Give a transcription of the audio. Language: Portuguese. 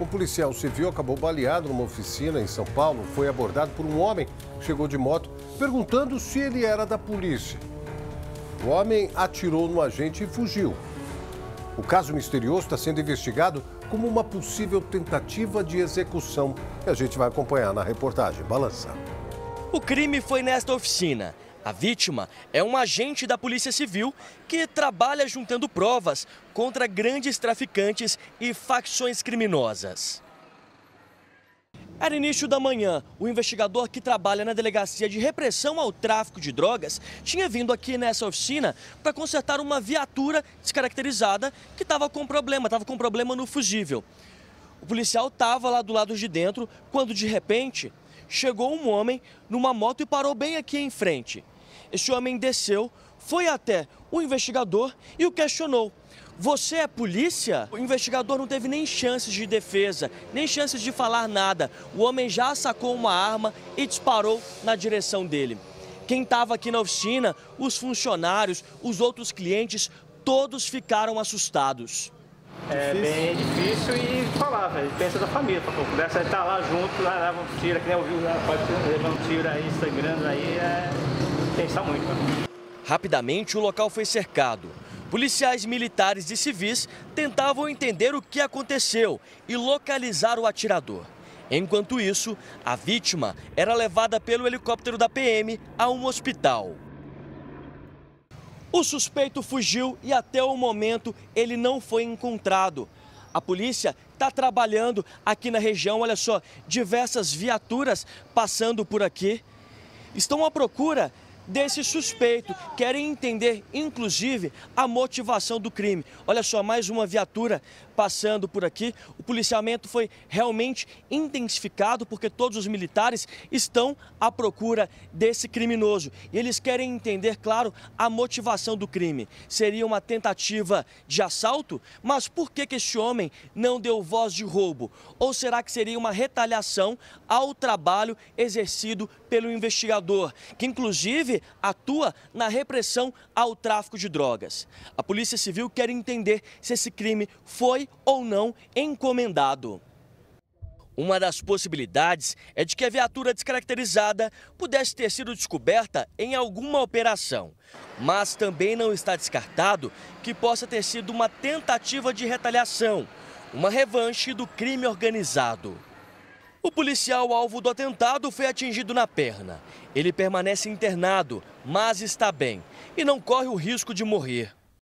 Um policial civil acabou baleado numa oficina em São Paulo, foi abordado por um homem que chegou de moto perguntando se ele era da polícia. O homem atirou no agente e fugiu. O caso misterioso está sendo investigado como uma possível tentativa de execução E a gente vai acompanhar na reportagem Balança. O crime foi nesta oficina. A vítima é um agente da Polícia Civil que trabalha juntando provas contra grandes traficantes e facções criminosas. Era início da manhã. O investigador que trabalha na delegacia de repressão ao tráfico de drogas tinha vindo aqui nessa oficina para consertar uma viatura descaracterizada que estava com problema, estava com problema no fusível. O policial estava lá do lado de dentro quando de repente chegou um homem numa moto e parou bem aqui em frente. Esse homem desceu, foi até o investigador e o questionou. Você é polícia? O investigador não teve nem chances de defesa, nem chances de falar nada. O homem já sacou uma arma e disparou na direção dele. Quem estava aqui na oficina, os funcionários, os outros clientes, todos ficaram assustados. É bem difícil e falar, velho. Pensa da família, pô. Conversa, estar tá lá junto, lá leva um tiro, que nem ouviu, pode levar um tiro aí, sangrando aí, é pensar muito. Né? Rapidamente, o local foi cercado. Policiais militares e civis tentavam entender o que aconteceu e localizar o atirador. Enquanto isso, a vítima era levada pelo helicóptero da PM a um hospital. O suspeito fugiu e até o momento ele não foi encontrado. A polícia está trabalhando aqui na região, olha só, diversas viaturas passando por aqui. Estão à procura desse suspeito. Querem entender, inclusive, a motivação do crime. Olha só, mais uma viatura passando por aqui. O policiamento foi realmente intensificado porque todos os militares estão à procura desse criminoso. E eles querem entender, claro, a motivação do crime. Seria uma tentativa de assalto? Mas por que, que este homem não deu voz de roubo? Ou será que seria uma retaliação ao trabalho exercido pelo investigador, que inclusive atua na repressão ao tráfico de drogas. A Polícia Civil quer entender se esse crime foi ou não encomendado. Uma das possibilidades é de que a viatura descaracterizada pudesse ter sido descoberta em alguma operação. Mas também não está descartado que possa ter sido uma tentativa de retaliação, uma revanche do crime organizado. O policial alvo do atentado foi atingido na perna. Ele permanece internado, mas está bem e não corre o risco de morrer.